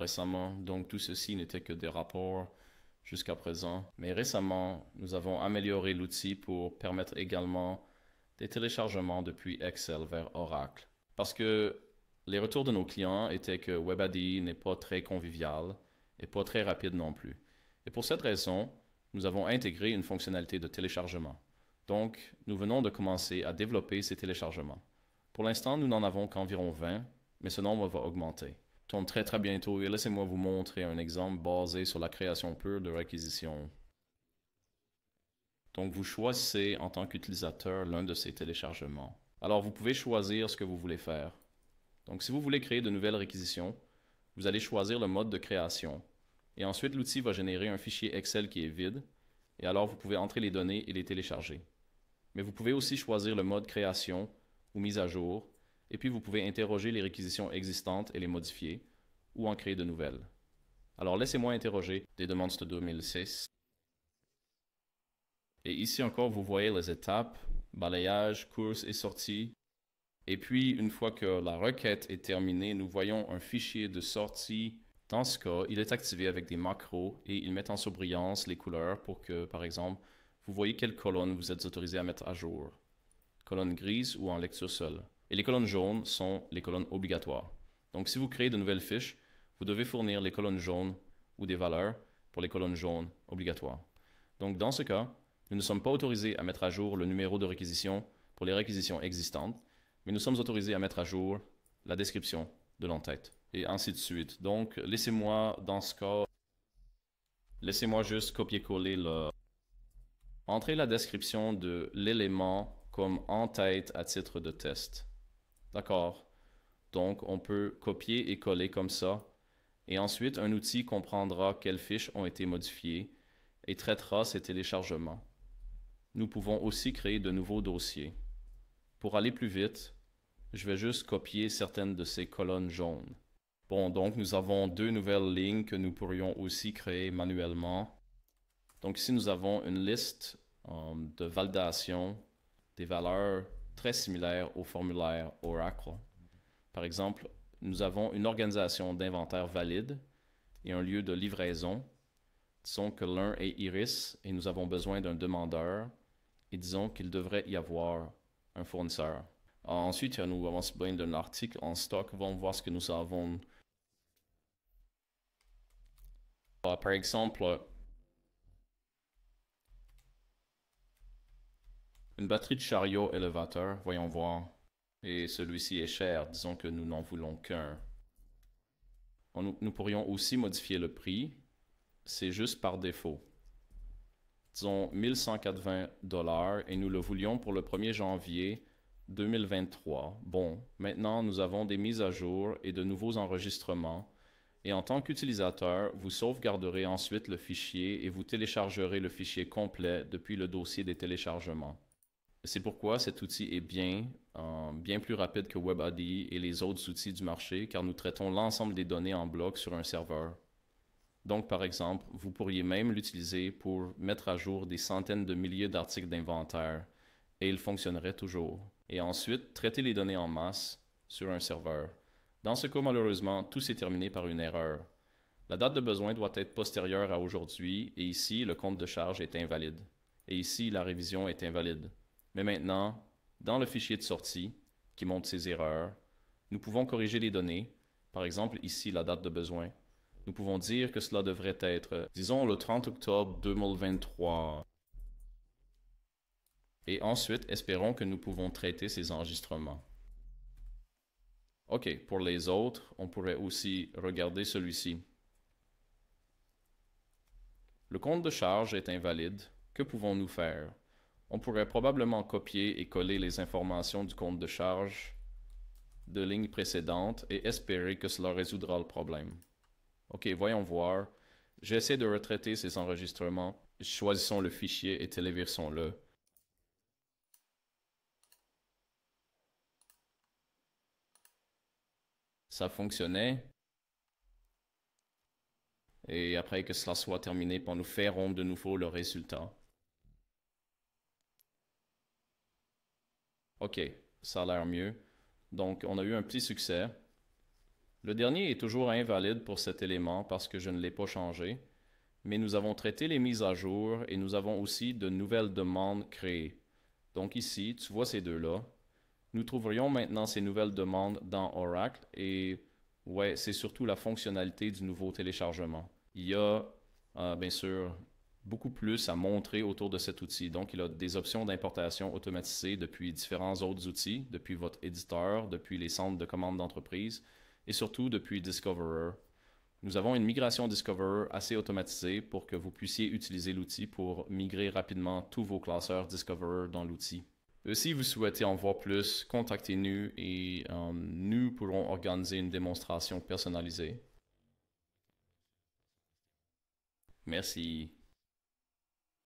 récemment, donc tout ceci n'était que des rapports jusqu'à présent. Mais récemment, nous avons amélioré l'outil pour permettre également des téléchargements depuis Excel vers Oracle. Parce que les retours de nos clients étaient que WebADI n'est pas très convivial et pas très rapide non plus. Et pour cette raison, nous avons intégré une fonctionnalité de téléchargement. Donc, nous venons de commencer à développer ces téléchargements. Pour l'instant, nous n'en avons qu'environ 20, mais ce nombre va augmenter tourne très très bientôt et laissez-moi vous montrer un exemple basé sur la création pure de réquisition. Donc vous choisissez en tant qu'utilisateur l'un de ces téléchargements. Alors vous pouvez choisir ce que vous voulez faire. Donc si vous voulez créer de nouvelles réquisitions, vous allez choisir le mode de création. Et ensuite l'outil va générer un fichier Excel qui est vide, et alors vous pouvez entrer les données et les télécharger. Mais vous pouvez aussi choisir le mode création ou mise à jour, et puis vous pouvez interroger les réquisitions existantes et les modifier, ou en créer de nouvelles. Alors laissez-moi interroger des demandes de 2006. Et ici encore, vous voyez les étapes, balayage, course et sortie. Et puis, une fois que la requête est terminée, nous voyons un fichier de sortie. Dans ce cas, il est activé avec des macros et il met en surbrillance les couleurs pour que, par exemple, vous voyez quelle colonne vous êtes autorisé à mettre à jour. Colonne grise ou en lecture seule et les colonnes jaunes sont les colonnes obligatoires. Donc si vous créez de nouvelles fiches, vous devez fournir les colonnes jaunes ou des valeurs pour les colonnes jaunes obligatoires. Donc dans ce cas, nous ne sommes pas autorisés à mettre à jour le numéro de réquisition pour les réquisitions existantes, mais nous sommes autorisés à mettre à jour la description de l'entête et ainsi de suite. Donc laissez-moi dans ce cas, laissez-moi juste copier-coller le... Entrez la description de l'élément comme en-tête à titre de test. D'accord. Donc, on peut copier et coller comme ça. Et ensuite, un outil comprendra quelles fiches ont été modifiées et traitera ces téléchargements. Nous pouvons aussi créer de nouveaux dossiers. Pour aller plus vite, je vais juste copier certaines de ces colonnes jaunes. Bon, donc nous avons deux nouvelles lignes que nous pourrions aussi créer manuellement. Donc ici, nous avons une liste euh, de validation des valeurs très similaire au formulaire Oracle. Par exemple, nous avons une organisation d'inventaire valide et un lieu de livraison. Disons que l'un est Iris et nous avons besoin d'un demandeur et disons qu'il devrait y avoir un fournisseur. ensuite, nous avons besoin d'un article en stock. Vont voir ce que nous avons. Par exemple, Une batterie de chariot élévateur, voyons voir. Et celui-ci est cher, disons que nous n'en voulons qu'un. Nous, pourrions aussi modifier le prix. C'est juste par défaut. Disons 1180 dollars et nous le voulions pour le 1er janvier 2023. Bon, maintenant nous avons des mises à jour et de nouveaux enregistrements. Et en tant qu'utilisateur, vous sauvegarderez ensuite le fichier et vous téléchargerez le fichier complet depuis le dossier des téléchargements. C'est pourquoi cet outil est bien, euh, bien plus rapide que WebAD et les autres outils du marché car nous traitons l'ensemble des données en bloc sur un serveur. Donc, par exemple, vous pourriez même l'utiliser pour mettre à jour des centaines de milliers d'articles d'inventaire et il fonctionnerait toujours. Et ensuite, traiter les données en masse sur un serveur. Dans ce cas, malheureusement, tout s'est terminé par une erreur. La date de besoin doit être postérieure à aujourd'hui et ici, le compte de charge est invalide. Et ici, la révision est invalide. Mais maintenant, dans le fichier de sortie, qui montre ces erreurs, nous pouvons corriger les données, par exemple ici la date de besoin. Nous pouvons dire que cela devrait être, disons, le 30 octobre 2023. Et ensuite, espérons que nous pouvons traiter ces enregistrements. OK, pour les autres, on pourrait aussi regarder celui-ci. Le compte de charge est invalide. Que pouvons-nous faire? On pourrait probablement copier et coller les informations du compte de charge de ligne précédente et espérer que cela résoudra le problème. Ok, voyons voir. J'essaie de retraiter ces enregistrements. Choisissons le fichier et téléversons-le. Ça fonctionnait. Et après que cela soit terminé, nous ferons de nouveau le résultat. OK, ça a l'air mieux. Donc, on a eu un petit succès. Le dernier est toujours invalide pour cet élément parce que je ne l'ai pas changé, mais nous avons traité les mises à jour et nous avons aussi de nouvelles demandes créées. Donc ici, tu vois ces deux-là. Nous trouverions maintenant ces nouvelles demandes dans Oracle et ouais, c'est surtout la fonctionnalité du nouveau téléchargement. Il y a euh, bien sûr beaucoup plus à montrer autour de cet outil. Donc, il a des options d'importation automatisées depuis différents autres outils, depuis votre éditeur, depuis les centres de commandes d'entreprise et surtout depuis Discoverer. Nous avons une migration Discoverer assez automatisée pour que vous puissiez utiliser l'outil pour migrer rapidement tous vos classeurs Discoverer dans l'outil. Si vous souhaitez en voir plus, contactez-nous et euh, nous pourrons organiser une démonstration personnalisée. Merci.